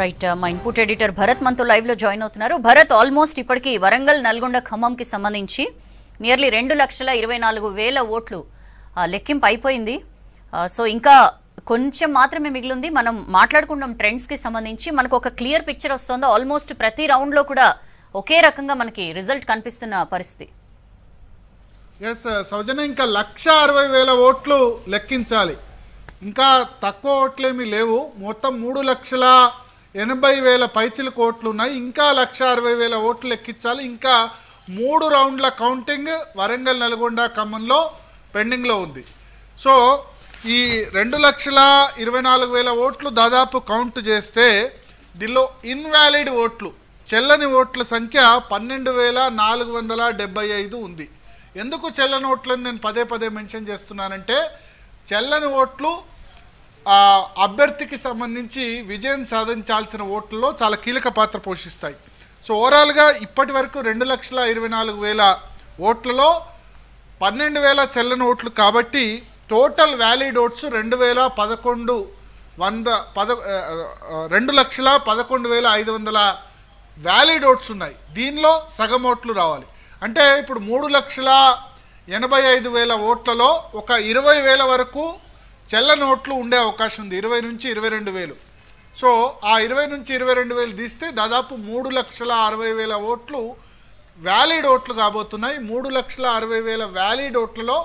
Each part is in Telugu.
రైట్ uh, మా ఇన్పుట్ ఎడిటర్ భరత్ మనతో లైవ్ లో జాయిన్ అవుతున్నారు భరత్ ఆల్మోస్ట్ ఇప్పటికీ వరంగల్ నల్గొండ ఖమ్మంకి సంబంధించి నియర్లీ రెండు లక్షల ఇరవై నాలుగు వేల ఓట్లు లెక్కింపు అయిపోయింది సో ఇంకా కొంచెం మాత్రమే మిగిలింది మనం ట్రెండ్స్ ట్రెండ్స్కి సంబంధించి మనకు ఒక క్లియర్ పిక్చర్ వస్తుంది ఆల్మోస్ట్ ప్రతి రౌండ్లో కూడా ఒకే రకంగా మనకి రిజల్ట్ కనిపిస్తున్న పరిస్థితి ఎస్ సౌజన్ ఇంకా లక్ష అరవై వేల ఓట్లు లెక్కించాలి ఇంకా తక్కువ ఓట్లేమీ లేవు మొత్తం మూడు లక్షల ఎనభై వేల పైచిల కోట్లు ఉన్నాయి ఇంకా లక్ష అరవై వేల ఓట్లు ఎక్కించాలి ఇంకా మూడు రౌండ్ల కౌంటింగ్ వరంగల్ నల్గొండ ఖమ్మంలో పెండింగ్లో ఉంది సో ఈ రెండు లక్షల ఇరవై నాలుగు వేల ఓట్లు దాదాపు కౌంట్ చేస్తే దీనిలో ఇన్వాలిడ్ ఓట్లు చెల్లని ఓట్ల సంఖ్య పన్నెండు వేల నాలుగు వందల డెబ్బై ఐదు ఉంది ఎందుకు చెల్లని ఓట్లను నేను పదే పదే మెన్షన్ చేస్తున్నానంటే చెల్లని ఓట్లు అభ్యర్థికి సంబంధించి విజయం సాధించాల్సిన ఓట్లలో చాలా కీలక పాత్ర పోషిస్తాయి సో ఓవరాల్గా ఇప్పటి వరకు రెండు లక్షల ఇరవై నాలుగు వేల ఓట్లలో పన్నెండు వేల చెల్లని ఓట్లు కాబట్టి టోటల్ వ్యాలిడ్ ఓట్స్ రెండు వేల పదకొండు వంద పద రెండు లక్షల పదకొండు వేల ఐదు వందల వ్యాలిడ్ ఓట్స్ ఉన్నాయి దీనిలో సగం ఓట్లు రావాలి అంటే ఇప్పుడు మూడు లక్షల ఎనభై ఐదు వేల ఓట్లలో ఒక ఇరవై వేల వరకు చెల్ల నోట్లు ఉండే అవకాశం ఉంది ఇరవై నుంచి ఇరవై రెండు వేలు సో ఆ ఇరవై నుంచి ఇరవై రెండు వేలు తీస్తే దాదాపు మూడు లక్షల అరవై వేల ఓట్లు వ్యాలిడ్ ఓట్లు కాబోతున్నాయి మూడు లక్షల అరవై వేల వ్యాలిడ్ ఓట్లలో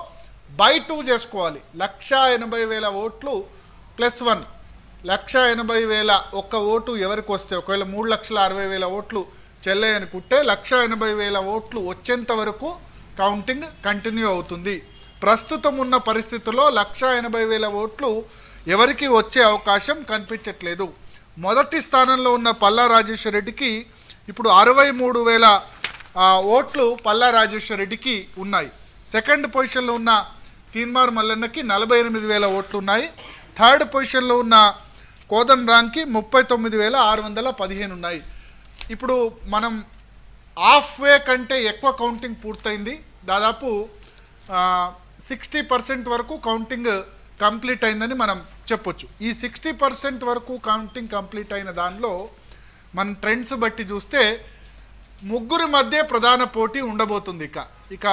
బై టూ చేసుకోవాలి లక్ష ఎనభై వేల ఓట్లు ప్లస్ వన్ లక్ష ఎనభై వేల ఒక్క ఓటు ఎవరికి వస్తే ఒకవేళ మూడు లక్షల అరవై వేల ఓట్లు చెల్లయ్యనుకుంటే లక్ష ఎనభై వేల ఓట్లు వచ్చేంత వరకు కౌంటింగ్ కంటిన్యూ అవుతుంది ప్రస్తుతం ఉన్న పరిస్థితుల్లో లక్ష ఎనభై వేల ఓట్లు ఎవరికి వచ్చే అవకాశం కనిపించట్లేదు మొదటి స్థానంలో ఉన్న పల్లా రాజేశ్వర రెడ్డికి ఇప్పుడు అరవై మూడు వేల ఓట్లు పల్లా రాజేశ్వర రెడ్డికి ఉన్నాయి సెకండ్ పొజిషన్లో ఉన్న తీన్మార్ మల్లన్నకి నలభై ఎనిమిది వేల ఓట్లు ఉన్నాయి థర్డ్ పొజిషన్లో ఉన్న కోదన్ రాంకి ముప్పై తొమ్మిది వేల ఆరు వందల పదిహేను ఉన్నాయి ఇప్పుడు మనం హాఫ్ వే కంటే ఎక్కువ కౌంటింగ్ పూర్తయింది దాదాపు సిక్స్టీ పర్సెంట్ వరకు కౌంటింగ్ కంప్లీట్ అయిందని మనం చెప్పొచ్చు ఈ సిక్స్టీ పర్సెంట్ వరకు కౌంటింగ్ కంప్లీట్ అయిన దానిలో మన ట్రెండ్స్ బట్టి చూస్తే ముగ్గురి మధ్య ప్రధాన పోటీ ఉండబోతుంది ఇక ఇక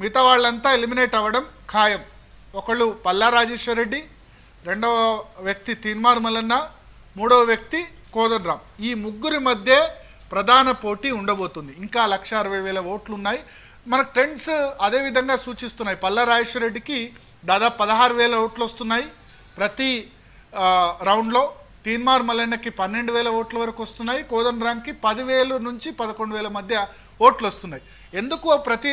మిగతా వాళ్ళంతా ఎలిమినేట్ అవ్వడం ఖాయం ఒకళ్ళు పల్లా రాజేశ్వర్ రెడ్డి రెండవ వ్యక్తి తీన్మార్ మలన్న మూడవ వ్యక్తి కోదండరామ్ ఈ ముగ్గురి మధ్య ప్రధాన పోటీ ఉండబోతుంది ఇంకా లక్ష అరవై వేల ఓట్లు ఉన్నాయి మనకు ట్రెండ్స్ అదేవిధంగా సూచిస్తున్నాయి పల్ల రాజేశ్వరరెడ్డికి రెడ్డికి దాదాపు పదహారు వేల ఓట్లు వస్తున్నాయి ప్రతి రౌండ్లో తీన్మార్ మల్లెన్నకి పన్నెండు వేల ఓట్ల వరకు వస్తున్నాయి కోదం రామ్కి పదివేలు నుంచి పదకొండు వేల మధ్య ఓట్లు వస్తున్నాయి ఎందుకు ప్రతి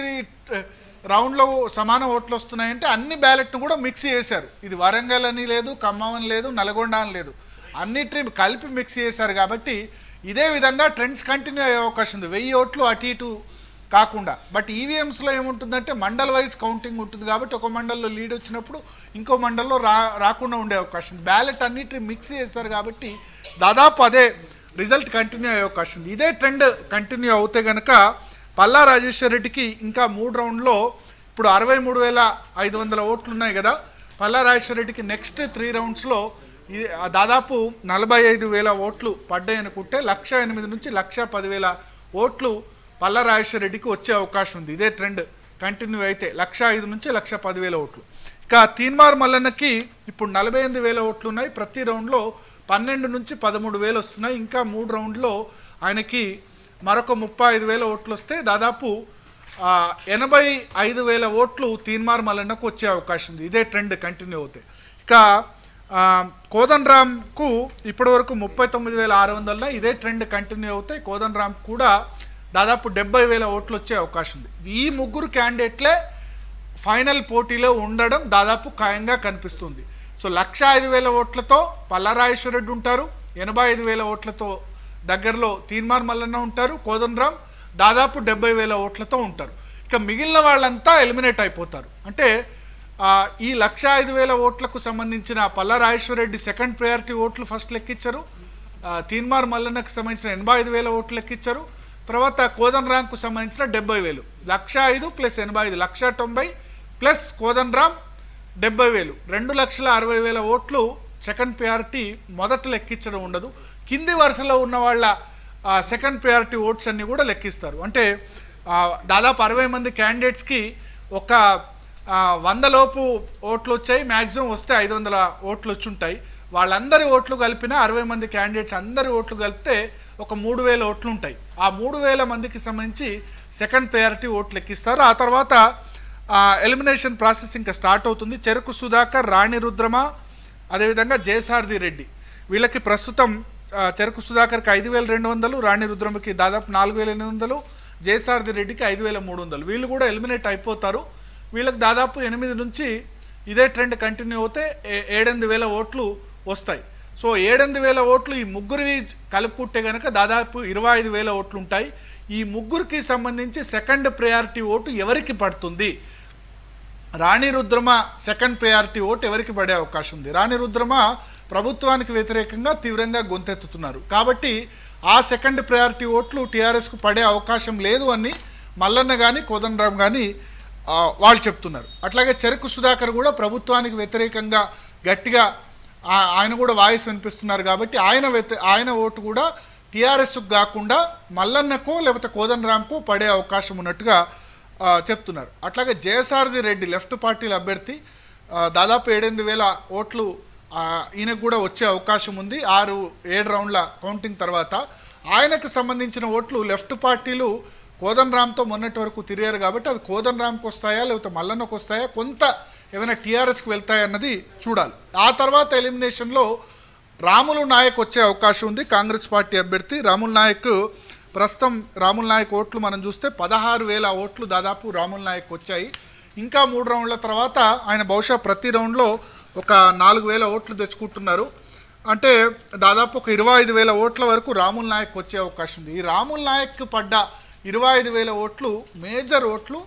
రౌండ్లో సమాన ఓట్లు వస్తున్నాయంటే అన్ని బ్యాలెట్ను కూడా మిక్స్ చేశారు ఇది వరంగల్ అని లేదు ఖమ్మం అని లేదు నల్గొండ అని లేదు అన్నిటిని కలిపి మిక్స్ చేశారు కాబట్టి ఇదే విధంగా ట్రెండ్స్ కంటిన్యూ అయ్యే అవకాశం ఉంది వెయ్యి ఓట్లు అటు ఇటు కాకుండా బట్ ఈవీఎంస్లో e ఏముంటుందంటే మండల్ వైజ్ కౌంటింగ్ ఉంటుంది కాబట్టి ఒక మండల్లో లీడ్ వచ్చినప్పుడు ఇంకో మండల్లో రా రాకుండా ఉండే అవకాశం బ్యాలెట్ అన్నిటిని మిక్స్ చేస్తారు కాబట్టి దాదాపు అదే రిజల్ట్ కంటిన్యూ అయ్యే అవకాశం ఉంది ఇదే ట్రెండ్ కంటిన్యూ అవుతే కనుక పల్లా రాజేశ్వర్ రెడ్డికి ఇంకా మూడు రౌండ్లో ఇప్పుడు అరవై మూడు వేల ఐదు వందల ఓట్లు ఉన్నాయి కదా పల్లా రాజేశ్వర రెడ్డికి నెక్స్ట్ త్రీ రౌండ్స్లో దాదాపు నలభై ఐదు వేల ఓట్లు పడ్డాయి అనుకుంటే లక్ష ఎనిమిది నుంచి లక్ష పదివేల ఓట్లు పల్ల రాజేశ్వరరెడ్డికి రెడ్డికి వచ్చే అవకాశం ఉంది ఇదే ట్రెండ్ కంటిన్యూ అయితే లక్ష ఐదు నుంచి లక్ష పదివేల ఓట్లు ఇక తీన్మార్ మల్లన్నకి ఇప్పుడు నలభై ఎనిమిది వేల ఓట్లు ఉన్నాయి ప్రతి రౌండ్లో పన్నెండు నుంచి పదమూడు వేలు వస్తున్నాయి ఇంకా మూడు రౌండ్లో ఆయనకి మరొక ముప్పై ఐదు వేల ఓట్లు వస్తే దాదాపు ఎనభై ఐదు వేల ఓట్లు తీన్మార్ మల్లన్నకు వచ్చే అవకాశం ఉంది ఇదే ట్రెండ్ కంటిన్యూ అవుతాయి ఇక కోదన్ రామ్కు ఇప్పటివరకు ముప్పై తొమ్మిది వేల ఆరు వందల ఇదే ట్రెండ్ కంటిన్యూ అవుతాయి కోదన్ రామ్ కూడా దాదాపు డెబ్బై వేల ఓట్లు వచ్చే అవకాశం ఉంది ఈ ముగ్గురు క్యాండిడేట్లే ఫైనల్ పోటీలో ఉండడం దాదాపు ఖాయంగా కనిపిస్తుంది సో లక్ష ఐదు వేల ఓట్లతో రెడ్డి ఉంటారు ఎనభై ఐదు వేల ఓట్లతో దగ్గరలో తీన్మార్ మల్లన్న ఉంటారు కోదండరామ్ దాదాపు డెబ్బై వేల ఓట్లతో ఉంటారు ఇక మిగిలిన వాళ్ళంతా ఎలిమినేట్ అయిపోతారు అంటే ఈ లక్ష ఐదు వేల ఓట్లకు సంబంధించిన రెడ్డి సెకండ్ ప్రయారిటీ ఓట్లు ఫస్ట్ లెక్కించారు తీన్మార్ మల్లన్నకు సంబంధించిన ఎనభై ఐదు వేల ఓట్లు లెక్కించారు తర్వాత కోదన్ రామ్కు సంబంధించిన డెబ్బై వేలు లక్ష ఐదు ప్లస్ ఎనభై ఐదు లక్ష తొంభై ప్లస్ కోదన్ రామ్ డెబ్బై వేలు రెండు లక్షల అరవై వేల ఓట్లు సెకండ్ ప్రయారిటీ మొదట లెక్కించడం ఉండదు కింది వరుసలో ఉన్న వాళ్ళ సెకండ్ ప్రయారిటీ ఓట్స్ అన్నీ కూడా లెక్కిస్తారు అంటే దాదాపు అరవై మంది క్యాండిడేట్స్కి ఒక వందలోపు ఓట్లు వచ్చాయి మ్యాక్సిమం వస్తే ఐదు వందల ఓట్లు వచ్చుంటాయి వాళ్ళందరి ఓట్లు కలిపిన అరవై మంది క్యాండిడేట్స్ అందరి ఓట్లు కలిపితే ఒక మూడు వేల ఓట్లు ఉంటాయి ఆ మూడు వేల మందికి సంబంధించి సెకండ్ ప్రయారిటీ ఓట్లు ఎక్కిస్తారు ఆ తర్వాత ఎలిమినేషన్ ప్రాసెస్ ఇంకా స్టార్ట్ అవుతుంది చెరుకు సుధాకర్ రాణి రుద్రమ అదేవిధంగా జయసారథి రెడ్డి వీళ్ళకి ప్రస్తుతం చెరుకు సుధాకర్కి ఐదు వేల రెండు వందలు రాణి రుద్రమకి దాదాపు నాలుగు వేల ఎనిమిది వందలు జయసారథి రెడ్డికి ఐదు వేల మూడు వందలు వీళ్ళు కూడా ఎలిమినేట్ అయిపోతారు వీళ్ళకి దాదాపు ఎనిమిది నుంచి ఇదే ట్రెండ్ కంటిన్యూ అవుతే ఏడెనిమిది వేల ఓట్లు వస్తాయి సో ఏడెనిమిది వేల ఓట్లు ఈ ముగ్గురివి కలుపుకుంటే కనుక దాదాపు ఇరవై ఐదు వేల ఓట్లు ఉంటాయి ఈ ముగ్గురికి సంబంధించి సెకండ్ ప్రయారిటీ ఓటు ఎవరికి పడుతుంది రాణి రుద్రమ సెకండ్ ప్రయారిటీ ఓటు ఎవరికి పడే అవకాశం ఉంది రాణి రుద్రమ ప్రభుత్వానికి వ్యతిరేకంగా తీవ్రంగా గొంతెత్తుతున్నారు కాబట్టి ఆ సెకండ్ ప్రయారిటీ ఓట్లు టీఆర్ఎస్కు పడే అవకాశం లేదు అని మల్లన్న కానీ కోదండరామ్ కానీ వాళ్ళు చెప్తున్నారు అట్లాగే చెరుకు సుధాకర్ కూడా ప్రభుత్వానికి వ్యతిరేకంగా గట్టిగా ఆయన కూడా వాయిస్ వినిపిస్తున్నారు కాబట్టి ఆయన ఆయన ఓటు కూడా టీఆర్ఎస్కు కాకుండా మల్లన్నకో లేకపోతే రామ్కు పడే అవకాశం ఉన్నట్టుగా చెప్తున్నారు అట్లాగే జయసారథి రెడ్డి లెఫ్ట్ పార్టీల అభ్యర్థి దాదాపు ఏడెనిమిది వేల ఓట్లు ఈయనకు కూడా వచ్చే అవకాశం ఉంది ఆరు ఏడు రౌండ్ల కౌంటింగ్ తర్వాత ఆయనకు సంబంధించిన ఓట్లు లెఫ్ట్ పార్టీలు కోదండరామ్తో మొన్నటి వరకు తిరిగారు కాబట్టి అవి కోదండరామ్కి వస్తాయా లేకపోతే మల్లన్నకు వస్తాయా కొంత ఏమైనా టీఆర్ఎస్కి వెళ్తాయన్నది చూడాలి ఆ తర్వాత ఎలిమినేషన్లో రాములు నాయక్ వచ్చే అవకాశం ఉంది కాంగ్రెస్ పార్టీ అభ్యర్థి రాముల్ నాయక్ ప్రస్తుతం రాముల్ నాయక్ ఓట్లు మనం చూస్తే పదహారు వేల ఓట్లు దాదాపు రాముల్ నాయక్ వచ్చాయి ఇంకా మూడు రౌండ్ల తర్వాత ఆయన బహుశా ప్రతి రౌండ్లో ఒక నాలుగు వేల ఓట్లు తెచ్చుకుంటున్నారు అంటే దాదాపు ఒక ఇరవై ఐదు వేల ఓట్ల వరకు రాముల్ నాయక్ వచ్చే అవకాశం ఉంది ఈ రాముల్ నాయక్ పడ్డ ఇరవై ఐదు వేల ఓట్లు మేజర్ ఓట్లు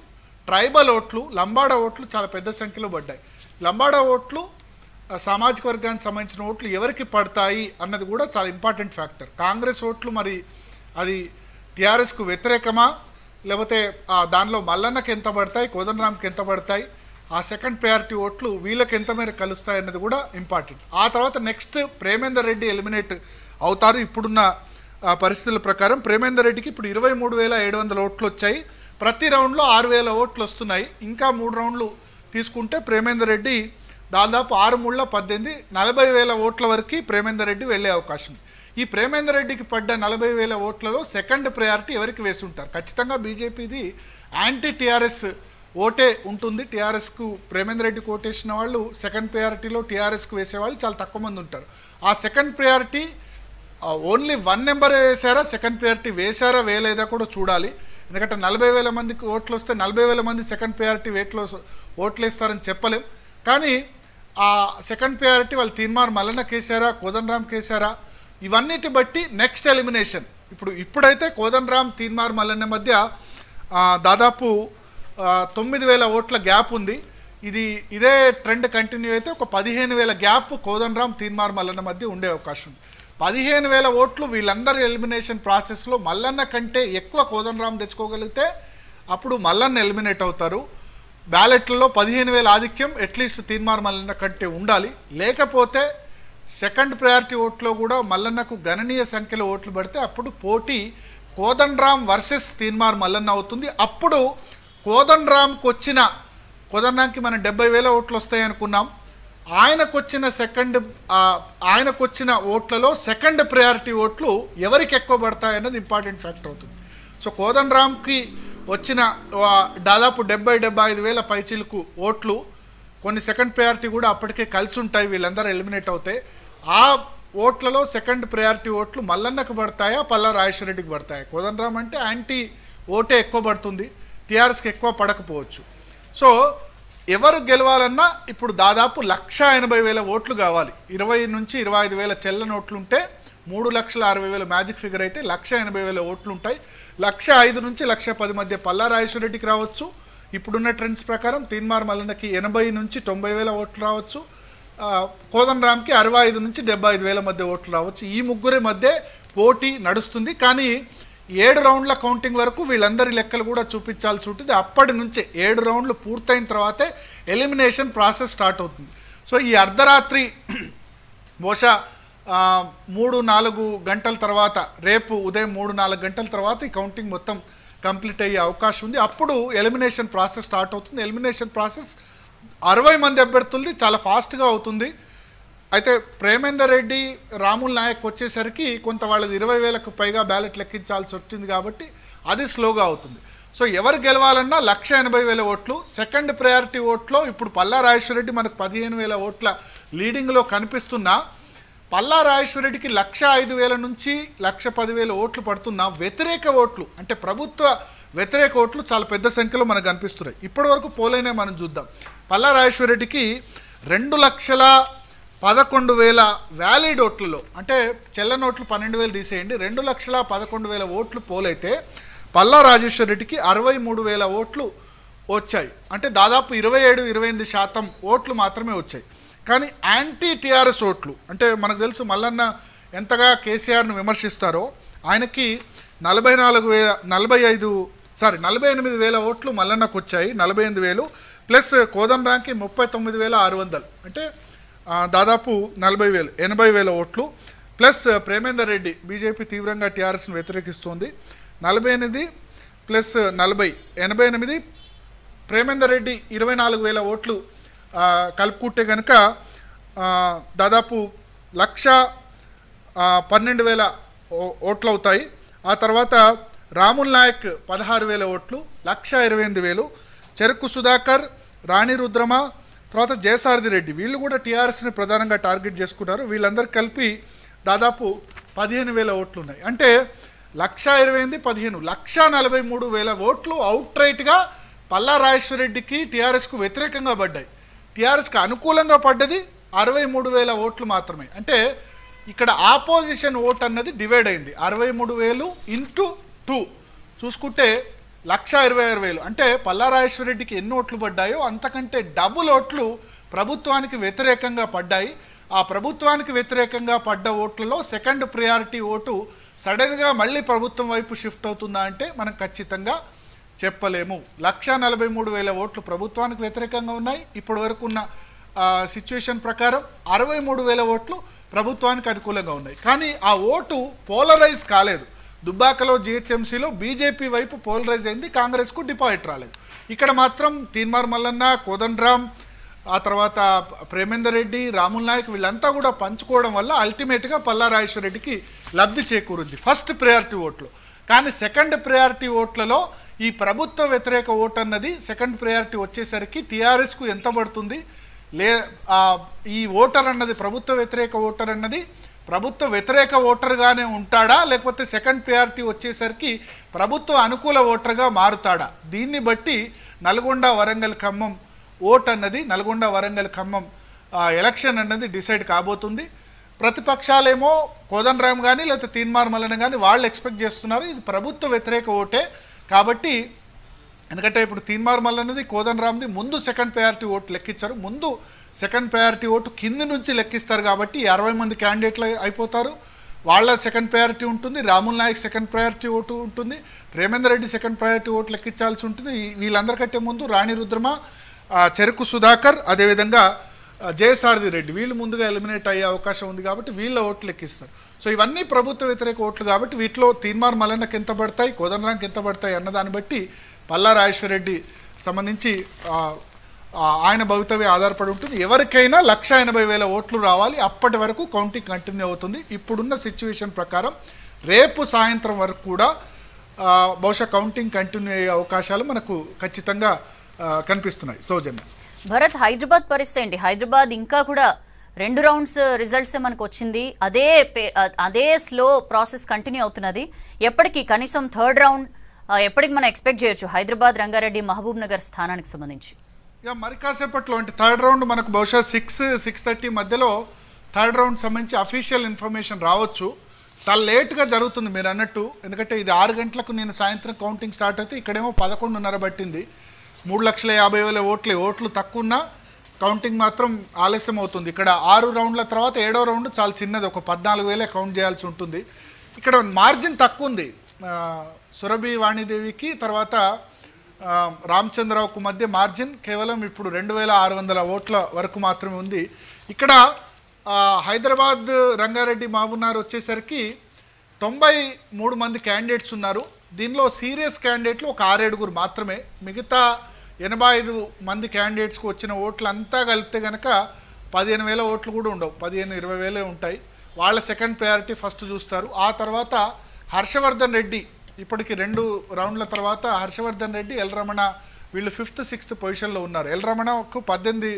ట్రైబల్ ఓట్లు లంబాడ ఓట్లు చాలా పెద్ద సంఖ్యలో పడ్డాయి లంబాడ ఓట్లు సామాజిక వర్గానికి సంబంధించిన ఓట్లు ఎవరికి పడతాయి అన్నది కూడా చాలా ఇంపార్టెంట్ ఫ్యాక్టర్ కాంగ్రెస్ ఓట్లు మరి అది టీఆర్ఎస్కు వ్యతిరేకమా లేకపోతే దానిలో మల్లన్నకి ఎంత పడతాయి కోదండరామ్కి ఎంత పడతాయి ఆ సెకండ్ ప్రయారిటీ ఓట్లు వీళ్ళకి ఎంత మేర కలుస్తాయి అన్నది కూడా ఇంపార్టెంట్ ఆ తర్వాత నెక్స్ట్ ప్రేమేందర్ రెడ్డి ఎలిమినేట్ అవుతారు ఇప్పుడున్న పరిస్థితుల ప్రకారం ప్రేమేందర్ రెడ్డికి ఇప్పుడు ఇరవై మూడు వేల ఏడు వందల ఓట్లు వచ్చాయి ప్రతి రౌండ్లో ఆరు వేల ఓట్లు వస్తున్నాయి ఇంకా మూడు రౌండ్లు తీసుకుంటే ప్రేమేందర్ రెడ్డి దాదాపు ఆరు మూడుల పద్దెనిమిది నలభై వేల ఓట్ల వరకు ప్రేమేందర్ రెడ్డి వెళ్ళే అవకాశం ఈ ప్రేమేందర్ రెడ్డికి పడ్డ నలభై వేల ఓట్లలో సెకండ్ ప్రయారిటీ ఎవరికి వేసి ఉంటారు ఖచ్చితంగా బీజేపీది యాంటీ టీఆర్ఎస్ ఓటే ఉంటుంది టీఆర్ఎస్కు ప్రేమేందర్ రెడ్డికి ఓటేసిన వాళ్ళు సెకండ్ ప్రయారిటీలో టీఆర్ఎస్కు వేసేవాళ్ళు చాలా తక్కువ మంది ఉంటారు ఆ second priority only one number వేసారా సెకండ్ ప్రయారిటీ వేశారా వేయలేదా కూడా చూడాలి ఎందుకంటే నలభై వేల మందికి ఓట్లు వస్తే నలభై వేల మంది సెకండ్ ప్రయారిటీ వేట్లో ఓట్లు వేస్తారని చెప్పలేం కానీ ఆ సెకండ్ ప్రయారిటీ వాళ్ళు తీర్మార్ మల్లన్న కేసారా కోదండరామ్ కేసారా ఇవన్నిటి బట్టి నెక్స్ట్ ఎలిమినేషన్ ఇప్పుడు ఇప్పుడైతే కోదండరామ్ తీర్మార్ మల్లన్న మధ్య దాదాపు తొమ్మిది వేల ఓట్ల గ్యాప్ ఉంది ఇది ఇదే ట్రెండ్ కంటిన్యూ అయితే ఒక పదిహేను వేల గ్యాప్ కోదండరామ్ తీర్మార్ మల్లన్న మధ్య ఉండే అవకాశం ఉంది పదిహేను వేల ఓట్లు వీళ్ళందరి ఎలిమినేషన్ ప్రాసెస్లో మల్లన్న కంటే ఎక్కువ కోదండరామ్ తెచ్చుకోగలిగితే అప్పుడు మల్లన్న ఎలిమినేట్ అవుతారు బ్యాలెట్లలో పదిహేను వేల ఆధిక్యం అట్లీస్ట్ తీర్మార్ మల్లన్న కంటే ఉండాలి లేకపోతే సెకండ్ ప్రయారిటీ ఓట్లో కూడా మల్లన్నకు గణనీయ సంఖ్యలో ఓట్లు పడితే అప్పుడు పోటీ కోదండరామ్ వర్సెస్ తీన్మార్ మల్లన్న అవుతుంది అప్పుడు కోదండరామ్కి వచ్చిన కోదండరామ్కి మనం డెబ్బై వేల ఓట్లు వస్తాయి అనుకున్నాం ఆయనకొచ్చిన సెకండ్ ఆయనకొచ్చిన ఓట్లలో సెకండ్ ప్రయారిటీ ఓట్లు ఎవరికి ఎక్కువ అన్నది ఇంపార్టెంట్ ఫ్యాక్టర్ అవుతుంది సో కోదండరామ్కి వచ్చిన దాదాపు డెబ్బై డెబ్బై ఐదు వేల పైచీలకు ఓట్లు కొన్ని సెకండ్ ప్రయారిటీ కూడా అప్పటికే కలిసి ఉంటాయి వీళ్ళందరూ ఎలిమినేట్ అవుతాయి ఆ ఓట్లలో సెకండ్ ప్రయారిటీ ఓట్లు మల్లన్నకు పడతాయా పల్లా రాజేశ్వరరెడ్డికి పడతాయా కోదండరామ్ అంటే యాంటీ ఓటే ఎక్కువ పడుతుంది టీఆర్ఎస్కి ఎక్కువ పడకపోవచ్చు సో ఎవరు గెలవాలన్నా ఇప్పుడు దాదాపు లక్ష ఎనభై వేల ఓట్లు కావాలి ఇరవై నుంచి ఇరవై ఐదు వేల చెల్ల నోట్లుంటే మూడు లక్షల అరవై వేల మ్యాజిక్ ఫిగర్ అయితే లక్ష ఎనభై వేల ఓట్లు ఉంటాయి లక్ష ఐదు నుంచి లక్ష పది మధ్య పల్లా రెడ్డికి రావచ్చు ఇప్పుడున్న ట్రెండ్స్ ప్రకారం తీన్మార్ మల్లన్నకి ఎనభై నుంచి తొంభై వేల ఓట్లు రావచ్చు కోదండరామ్కి అరవై ఐదు నుంచి డెబ్బై ఐదు వేల మధ్య ఓట్లు రావచ్చు ఈ ముగ్గురి మధ్య పోటీ నడుస్తుంది కానీ ఏడు రౌండ్ల కౌంటింగ్ వరకు వీళ్ళందరి లెక్కలు కూడా చూపించాల్సి ఉంటుంది అప్పటి నుంచే ఏడు రౌండ్లు పూర్తయిన తర్వాతే ఎలిమినేషన్ ప్రాసెస్ స్టార్ట్ అవుతుంది సో ఈ అర్ధరాత్రి బహుశా మూడు నాలుగు గంటల తర్వాత రేపు ఉదయం మూడు నాలుగు గంటల తర్వాత ఈ కౌంటింగ్ మొత్తం కంప్లీట్ అయ్యే అవకాశం ఉంది అప్పుడు ఎలిమినేషన్ ప్రాసెస్ స్టార్ట్ అవుతుంది ఎలిమినేషన్ ప్రాసెస్ అరవై మంది అభ్యర్థులది చాలా ఫాస్ట్గా అవుతుంది అయితే ప్రేమేందర్ రెడ్డి రాముల్ నాయక్ వచ్చేసరికి కొంత వాళ్ళది ఇరవై వేలకు పైగా బ్యాలెట్ లెక్కించాల్సి వచ్చింది కాబట్టి అది స్లోగా అవుతుంది సో ఎవరు గెలవాలన్నా లక్ష ఎనభై వేల ఓట్లు సెకండ్ ప్రయారిటీ ఓట్లో ఇప్పుడు పల్లా రెడ్డి మనకు పదిహేను వేల ఓట్ల లీడింగ్లో కనిపిస్తున్నా పల్లా రెడ్డికి లక్ష ఐదు వేల నుంచి లక్ష పదివేల ఓట్లు పడుతున్నా వ్యతిరేక ఓట్లు అంటే ప్రభుత్వ వ్యతిరేక ఓట్లు చాలా పెద్ద సంఖ్యలో మనకు కనిపిస్తున్నాయి ఇప్పటివరకు పోలైనా మనం చూద్దాం పల్లా రెడ్డికి రెండు లక్షల పదకొండు వేల వ్యాలిడ్ ఓట్లలో అంటే చెల్ల నోట్లు పన్నెండు వేలు తీసేయండి రెండు లక్షల పదకొండు వేల ఓట్లు పోలైతే పల్లా రాజేశ్వర రెడ్డికి అరవై మూడు వేల ఓట్లు వచ్చాయి అంటే దాదాపు ఇరవై ఏడు ఇరవై ఎనిమిది శాతం ఓట్లు మాత్రమే వచ్చాయి కానీ యాంటీ టీఆర్ఎస్ ఓట్లు అంటే మనకు తెలుసు మల్లన్న ఎంతగా కేసీఆర్ను విమర్శిస్తారో ఆయనకి నలభై నాలుగు వేల నలభై ఐదు సారీ నలభై ఎనిమిది వేల ఓట్లు మల్లన్నకు వచ్చాయి నలభై ఎనిమిది వేలు ప్లస్ కోదంబరాంకి ముప్పై తొమ్మిది వేల ఆరు వందలు అంటే దాదాపు నలభై వేలు ఎనభై వేల ఓట్లు ప్లస్ ప్రేమేందర్ రెడ్డి బీజేపీ తీవ్రంగా టీఆర్ఎస్ను వ్యతిరేకిస్తోంది నలభై ఎనిమిది ప్లస్ నలభై ఎనభై ఎనిమిది ప్రేమేందర్ రెడ్డి ఇరవై నాలుగు వేల ఓట్లు కలుపుకుంటే కనుక దాదాపు లక్ష పన్నెండు వేల ఓట్లు అవుతాయి ఆ తర్వాత రాముల్ నాయక్ పదహారు వేల ఓట్లు లక్ష ఇరవై ఎనిమిది వేలు చెరుకు సుధాకర్ రాణి రుద్రమ తర్వాత జయసారథి రెడ్డి వీళ్ళు కూడా టీఆర్ఎస్ని ప్రధానంగా టార్గెట్ చేసుకున్నారు వీళ్ళందరూ కలిపి దాదాపు పదిహేను వేల ఓట్లు ఉన్నాయి అంటే లక్ష ఇరవై ఎనిమిది పదిహేను లక్ష నలభై మూడు వేల ఓట్లు అవుట్ రైట్గా పల్లా రాజేశ్వరరెడ్డికి టీఆర్ఎస్కు వ్యతిరేకంగా పడ్డాయి టీఆర్ఎస్కి అనుకూలంగా పడ్డది అరవై మూడు వేల ఓట్లు మాత్రమే అంటే ఇక్కడ ఆపోజిషన్ ఓట్ అన్నది డివైడ్ అయింది అరవై మూడు వేలు ఇంటూ టూ చూసుకుంటే లక్ష ఇరవై ఆరు వేలు అంటే పల్లారాజేశ్వరరెడ్డికి ఎన్ని ఓట్లు పడ్డాయో అంతకంటే డబుల్ ఓట్లు ప్రభుత్వానికి వ్యతిరేకంగా పడ్డాయి ఆ ప్రభుత్వానికి వ్యతిరేకంగా పడ్డ ఓట్లలో సెకండ్ ప్రియారిటీ ఓటు సడన్గా మళ్ళీ ప్రభుత్వం వైపు షిఫ్ట్ అవుతుందా అంటే మనం ఖచ్చితంగా చెప్పలేము లక్ష నలభై మూడు వేల ఓట్లు ప్రభుత్వానికి వ్యతిరేకంగా ఉన్నాయి ఇప్పటి వరకు ఉన్న సిచ్యువేషన్ ప్రకారం అరవై మూడు వేల ఓట్లు ప్రభుత్వానికి అనుకూలంగా ఉన్నాయి కానీ ఆ ఓటు పోలరైజ్ కాలేదు దుబ్బాకలో జిహెచ్ఎంసీలో బీజేపీ వైపు పోలరైజ్ అయింది కాంగ్రెస్కు డిపాజిట్ రాలేదు ఇక్కడ మాత్రం తీన్మార్ మల్లన్న కోదండరామ్ ఆ తర్వాత ప్రేమేందర్ రెడ్డి రాముల్ నాయక్ వీళ్ళంతా కూడా పంచుకోవడం వల్ల అల్టిమేట్గా పల్లారాజేశ్వర రెడ్డికి లబ్ధి చేకూరింది ఫస్ట్ ప్రయారిటీ ఓట్లు కానీ సెకండ్ ప్రయారిటీ ఓట్లలో ఈ ప్రభుత్వ వ్యతిరేక ఓటు అన్నది సెకండ్ ప్రయారిటీ వచ్చేసరికి టీఆర్ఎస్కు ఎంత పడుతుంది లే ఈ ఓటర్ అన్నది ప్రభుత్వ వ్యతిరేక ఓటర్ అన్నది ప్రభుత్వ వ్యతిరేక ఓటర్గానే ఉంటాడా లేకపోతే సెకండ్ ప్రియారిటీ వచ్చేసరికి ప్రభుత్వ అనుకూల ఓటర్గా మారుతాడా దీన్ని బట్టి నల్గొండ వరంగల్ ఖమ్మం ఓట్ అన్నది నల్గొండ వరంగల్ ఖమ్మం ఎలక్షన్ అన్నది డిసైడ్ కాబోతుంది ప్రతిపక్షాలేమో కోదండరామ్ కానీ లేకపోతే తీన్మార్ మల్లన కానీ వాళ్ళు ఎక్స్పెక్ట్ చేస్తున్నారు ఇది ప్రభుత్వ వ్యతిరేక ఓటే కాబట్టి ఎందుకంటే ఇప్పుడు తీన్మార్ మల్లన్నది కోదండరామ్ది ముందు సెకండ్ ప్రయారిటీ ఓటు లెక్కించారు ముందు సెకండ్ ప్రయారిటీ ఓటు కింది నుంచి లెక్కిస్తారు కాబట్టి అరవై మంది క్యాండిడేట్లు అయిపోతారు వాళ్ళ సెకండ్ ప్రయారిటీ ఉంటుంది Ramulu Naik second priority vote ఉంటుంది Ramender Reddy second priority vote లెక్కించాల్సి ఉంటుంది వీళ్ళందరికంటే ముందు రాణి రుద్రమ చెరుకు సుధాకర్ అదేవిధంగా జయసారథి రెడ్డి వీళ్ళు ముందుగా ఎలిమినేట్ అయ్యే అవకాశం ఉంది కాబట్టి వీళ్ళ ఓట్లు లెక్కిస్తారు సో ఇవన్నీ ప్రభుత్వ వ్యతిరేక ఓట్లు కాబట్టి వీటిలో తీన్మార్ మలన్నకి ఎంత పడతాయి కోదండరాంకి ఎంత పడతాయి అన్నదాన్ని బట్టి పల్లా రాజేశ్వర రెడ్డి సంబంధించి ఆయన భవితవ్య ఆధారపడి ఉంటుంది ఎవరికైనా లక్ష ఎనభై వేల ఓట్లు రావాలి అప్పటి వరకు కౌంటింగ్ కంటిన్యూ అవుతుంది ఇప్పుడున్న సిచ్యువేషన్ ప్రకారం రేపు సాయంత్రం వరకు కూడా బహుశా కౌంటింగ్ కంటిన్యూ అయ్యే అవకాశాలు మనకు ఖచ్చితంగా కనిపిస్తున్నాయి సౌజన్య భరత్ హైదరాబాద్ పరిస్థితి ఏంటి హైదరాబాద్ ఇంకా కూడా రెండు రౌండ్స్ రిజల్ట్స్ మనకు వచ్చింది అదే అదే స్లో ప్రాసెస్ కంటిన్యూ అవుతున్నది ఎప్పటికీ కనీసం థర్డ్ రౌండ్ ఎప్పటికి మనం ఎక్స్పెక్ట్ చేయొచ్చు హైదరాబాద్ రంగారెడ్డి మహబూబ్ నగర్ స్థానానికి సంబంధించి ఇక మరి కాసేపట్లో అంటే థర్డ్ రౌండ్ మనకు బహుశా సిక్స్ సిక్స్ థర్టీ మధ్యలో థర్డ్ రౌండ్ సంబంధించి అఫీషియల్ ఇన్ఫర్మేషన్ రావచ్చు చాలా లేట్గా జరుగుతుంది మీరు అన్నట్టు ఎందుకంటే ఇది ఆరు గంటలకు నేను సాయంత్రం కౌంటింగ్ స్టార్ట్ అయితే ఇక్కడేమో పదకొండున్నర పట్టింది మూడు లక్షల యాభై వేల ఓట్లే ఓట్లు తక్కువన్నా కౌంటింగ్ మాత్రం ఆలస్యం అవుతుంది ఇక్కడ ఆరు రౌండ్ల తర్వాత ఏడో రౌండ్ చాలా చిన్నది ఒక పద్నాలుగు వేలే కౌంట్ చేయాల్సి ఉంటుంది ఇక్కడ మార్జిన్ తక్కువ ఉంది సురభి వాణిదేవికి తర్వాత రామచంద్రరావుకు మధ్య మార్జిన్ కేవలం ఇప్పుడు రెండు వేల ఆరు వందల ఓట్ల వరకు మాత్రమే ఉంది ఇక్కడ హైదరాబాద్ రంగారెడ్డి మాబున్నారు వచ్చేసరికి తొంభై మూడు మంది క్యాండిడేట్స్ ఉన్నారు దీనిలో సీరియస్ క్యాండిడేట్లు ఒక ఆరేడుగురు మాత్రమే మిగతా ఎనభై ఐదు మంది క్యాండిడేట్స్కి వచ్చిన ఓట్లు అంతా కలిపితే కనుక పదిహేను వేల ఓట్లు కూడా ఉండవు పదిహేను ఇరవై వేలే ఉంటాయి వాళ్ళ సెకండ్ ప్రయారిటీ ఫస్ట్ చూస్తారు ఆ తర్వాత హర్షవర్ధన్ రెడ్డి ఇప్పటికి రెండు రౌండ్ల తర్వాత హర్షవర్ధన్ రెడ్డి ఎల్ రమణ వీళ్ళు ఫిఫ్త్ సిక్స్త్ పొజిషన్లో ఉన్నారు ఎల్ రమణకు పద్దెనిమిది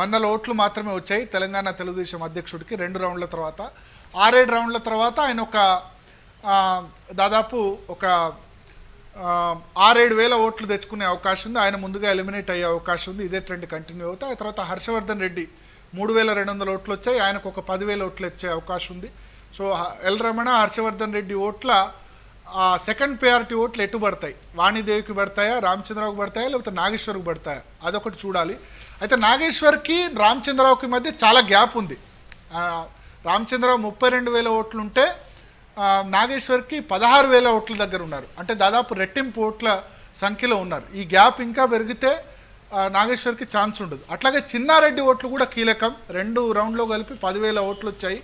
వందల ఓట్లు మాత్రమే వచ్చాయి తెలంగాణ తెలుగుదేశం అధ్యక్షుడికి రెండు రౌండ్ల తర్వాత ఆరేడు రౌండ్ల తర్వాత ఆయన ఒక దాదాపు ఒక ఆరేడు వేల ఓట్లు తెచ్చుకునే అవకాశం ఉంది ఆయన ముందుగా ఎలిమినేట్ అయ్యే అవకాశం ఉంది ఇదే ట్రెండ్ కంటిన్యూ అవుతాయి ఆ తర్వాత హర్షవర్ధన్ రెడ్డి మూడు వేల రెండు వందల ఓట్లు వచ్చాయి ఆయనకు ఒక పదివేల ఓట్లు వచ్చే అవకాశం ఉంది సో ఎల్ రమణ హర్షవర్ధన్ రెడ్డి ఓట్ల సెకండ్ ప్రయారిటీ ఓట్లు ఎటు పడతాయి వాణిదేవికి పడతాయా రామచంద్రరావుకి పడతాయా లేకపోతే నాగేశ్వర్కి పడతాయా అదొకటి చూడాలి అయితే నాగేశ్వర్కి రామచంద్రరావుకి మధ్య చాలా గ్యాప్ ఉంది రామచంద్రరావు ముప్పై రెండు వేల ఓట్లు ఉంటే నాగేశ్వర్కి పదహారు వేల ఓట్ల దగ్గర ఉన్నారు అంటే దాదాపు రెట్టింపు ఓట్ల సంఖ్యలో ఉన్నారు ఈ గ్యాప్ ఇంకా పెరిగితే నాగేశ్వర్కి ఛాన్స్ ఉండదు అట్లాగే చిన్నారెడ్డి ఓట్లు కూడా కీలకం రెండు రౌండ్లో కలిపి పదివేల ఓట్లు వచ్చాయి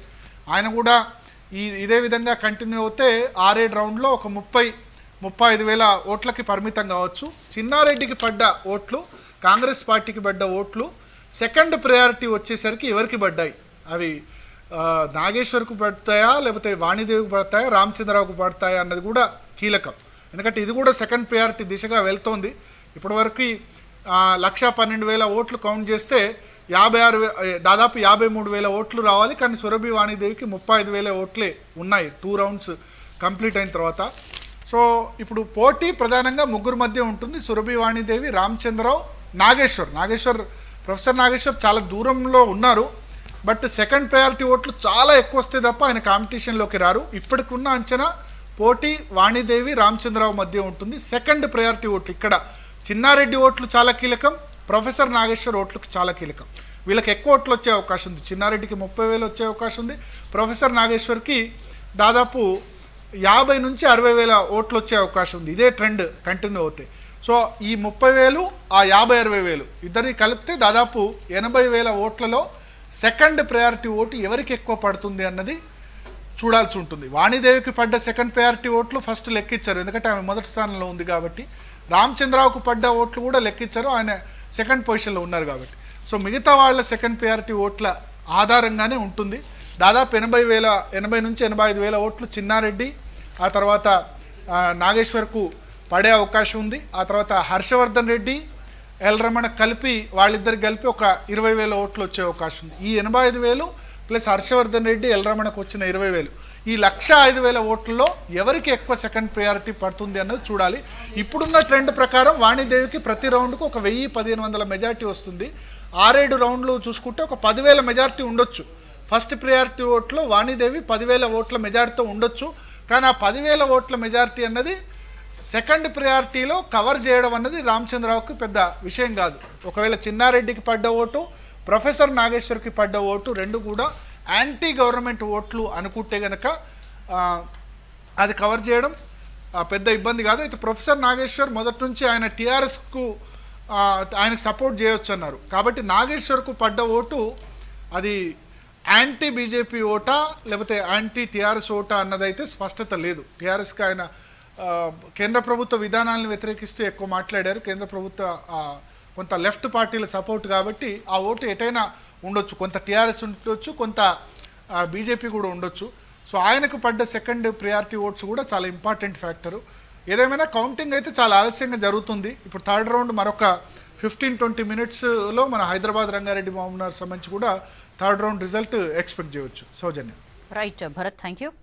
ఆయన కూడా ఈ ఇదే విధంగా కంటిన్యూ అవుతే ఆరేడు రౌండ్లో ఒక ముప్పై ముప్పై ఐదు వేల ఓట్లకి పరిమితం కావచ్చు చిన్నారెడ్డికి పడ్డ ఓట్లు కాంగ్రెస్ పార్టీకి పడ్డ ఓట్లు సెకండ్ ప్రయారిటీ వచ్చేసరికి ఎవరికి పడ్డాయి అవి నాగేశ్వర్కు పడతాయా లేకపోతే వాణిదేవికి పడతాయా రామచంద్రరావుకు పడతాయా అన్నది కూడా కీలకం ఎందుకంటే ఇది కూడా సెకండ్ ప్రయారిటీ దిశగా వెళ్తోంది ఇప్పటివరకు లక్ష పన్నెండు వేల ఓట్లు కౌంట్ చేస్తే యాభై ఆరు దాదాపు యాభై మూడు వేల ఓట్లు రావాలి కానీ సురభి వాణిదేవికి ముప్పై ఐదు వేల ఓట్లే ఉన్నాయి టూ రౌండ్స్ కంప్లీట్ అయిన తర్వాత సో ఇప్పుడు పోటీ ప్రధానంగా ముగ్గురు మధ్య ఉంటుంది సురభి వాణిదేవి రామచంద్రరావు నాగేశ్వర్ నాగేశ్వర్ ప్రొఫెసర్ నాగేశ్వర్ చాలా దూరంలో ఉన్నారు బట్ సెకండ్ ప్రయారిటీ ఓట్లు చాలా ఎక్కువ వస్తే తప్ప ఆయన కాంపిటీషన్లోకి రారు ఇప్పటికున్న అంచనా పోటీ వాణిదేవి రామచంద్రరావు మధ్య ఉంటుంది సెకండ్ ప్రయారిటీ ఓట్లు ఇక్కడ చిన్నారెడ్డి ఓట్లు చాలా కీలకం ప్రొఫెసర్ నాగేశ్వర్ ఓట్లకు చాలా కీలకం వీళ్ళకి ఎక్కువ ఓట్లు వచ్చే అవకాశం ఉంది చిన్నారెడ్డికి ముప్పై వేలు వచ్చే అవకాశం ఉంది ప్రొఫెసర్ నాగేశ్వర్కి దాదాపు యాభై నుంచి అరవై వేల ఓట్లు వచ్చే అవకాశం ఉంది ఇదే ట్రెండ్ కంటిన్యూ అవుతాయి సో ఈ ముప్పై వేలు ఆ యాభై అరవై వేలు ఇద్దరిని కలిపితే దాదాపు ఎనభై వేల ఓట్లలో సెకండ్ ప్రయారిటీ ఓటు ఎవరికి ఎక్కువ పడుతుంది అన్నది చూడాల్సి ఉంటుంది వాణిదేవికి పడ్డ సెకండ్ ప్రయారిటీ ఓట్లు ఫస్ట్ లెక్కించారు ఎందుకంటే ఆమె మొదటి స్థానంలో ఉంది కాబట్టి రామచంద్రరావుకు పడ్డ ఓట్లు కూడా లెక్కించారు ఆయన సెకండ్ పొజిషన్లో ఉన్నారు కాబట్టి సో మిగతా వాళ్ళ సెకండ్ ప్రయారిటీ ఓట్ల ఆధారంగానే ఉంటుంది దాదాపు ఎనభై వేల ఎనభై నుంచి ఎనభై ఐదు వేల ఓట్లు చిన్నారెడ్డి ఆ తర్వాత నాగేశ్వర్కు పడే అవకాశం ఉంది ఆ తర్వాత హర్షవర్ధన్ రెడ్డి ఎల్ రమణ కలిపి వాళ్ళిద్దరు కలిపి ఒక ఇరవై వేల ఓట్లు వచ్చే అవకాశం ఉంది ఈ ఎనభై ఐదు వేలు ప్లస్ హర్షవర్ధన్ రెడ్డి ఎల్ రమణకు వచ్చిన ఇరవై వేలు ఈ లక్ష ఐదు వేల ఓట్లలో ఎవరికి ఎక్కువ సెకండ్ ప్రయారిటీ పడుతుంది అన్నది చూడాలి ఇప్పుడున్న ట్రెండ్ ప్రకారం వాణిదేవికి ప్రతి రౌండ్కు ఒక వెయ్యి పదిహేను వందల మెజార్టీ వస్తుంది ఆరేడు రౌండ్లు చూసుకుంటే ఒక పదివేల మెజార్టీ ఉండొచ్చు ఫస్ట్ ప్రయారిటీ ఓట్లో వాణిదేవి పదివేల ఓట్ల మెజార్టీతో ఉండొచ్చు కానీ ఆ పదివేల ఓట్ల మెజార్టీ అన్నది సెకండ్ ప్రయారిటీలో కవర్ చేయడం అన్నది రామచంద్రరావుకి పెద్ద విషయం కాదు ఒకవేళ చిన్నారెడ్డికి పడ్డ ఓటు ప్రొఫెసర్ నాగేశ్వర్కి పడ్డ ఓటు రెండు కూడా యాంటీ గవర్నమెంట్ ఓట్లు అనుకుంటే కనుక అది కవర్ చేయడం పెద్ద ఇబ్బంది కాదు అయితే ప్రొఫెసర్ నాగేశ్వర్ మొదటి నుంచి ఆయన టీఆర్ఎస్కు ఆయనకు సపోర్ట్ చేయవచ్చు అన్నారు కాబట్టి నాగేశ్వర్కు పడ్డ ఓటు అది యాంటీ బీజేపీ ఓటా లేకపోతే యాంటీ టీఆర్ఎస్ ఓటా అన్నదైతే స్పష్టత లేదు టీఆర్ఎస్కి ఆయన కేంద్ర ప్రభుత్వ విధానాలను వ్యతిరేకిస్తూ ఎక్కువ మాట్లాడారు కేంద్ర ప్రభుత్వ కొంత లెఫ్ట్ పార్టీల సపోర్ట్ కాబట్టి ఆ ఓటు ఎటైనా ఉండొచ్చు కొంత టీఆర్ఎస్ ఉండొచ్చు కొంత బీజేపీ కూడా ఉండొచ్చు సో ఆయనకు పడ్డ సెకండ్ ప్రియారిటీ ఓట్స్ కూడా చాలా ఇంపార్టెంట్ ఫ్యాక్టరు ఏదేమైనా కౌంటింగ్ అయితే చాలా ఆలస్యంగా జరుగుతుంది ఇప్పుడు థర్డ్ రౌండ్ మరొక ఫిఫ్టీన్ ట్వంటీ మినిట్స్లో మన హైదరాబాద్ రంగారెడ్డి మామూలు సంబంధించి కూడా థర్డ్ రౌండ్ రిజల్ట్ ఎక్స్పెక్ట్ చేయవచ్చు Soujanya right Bharat thank you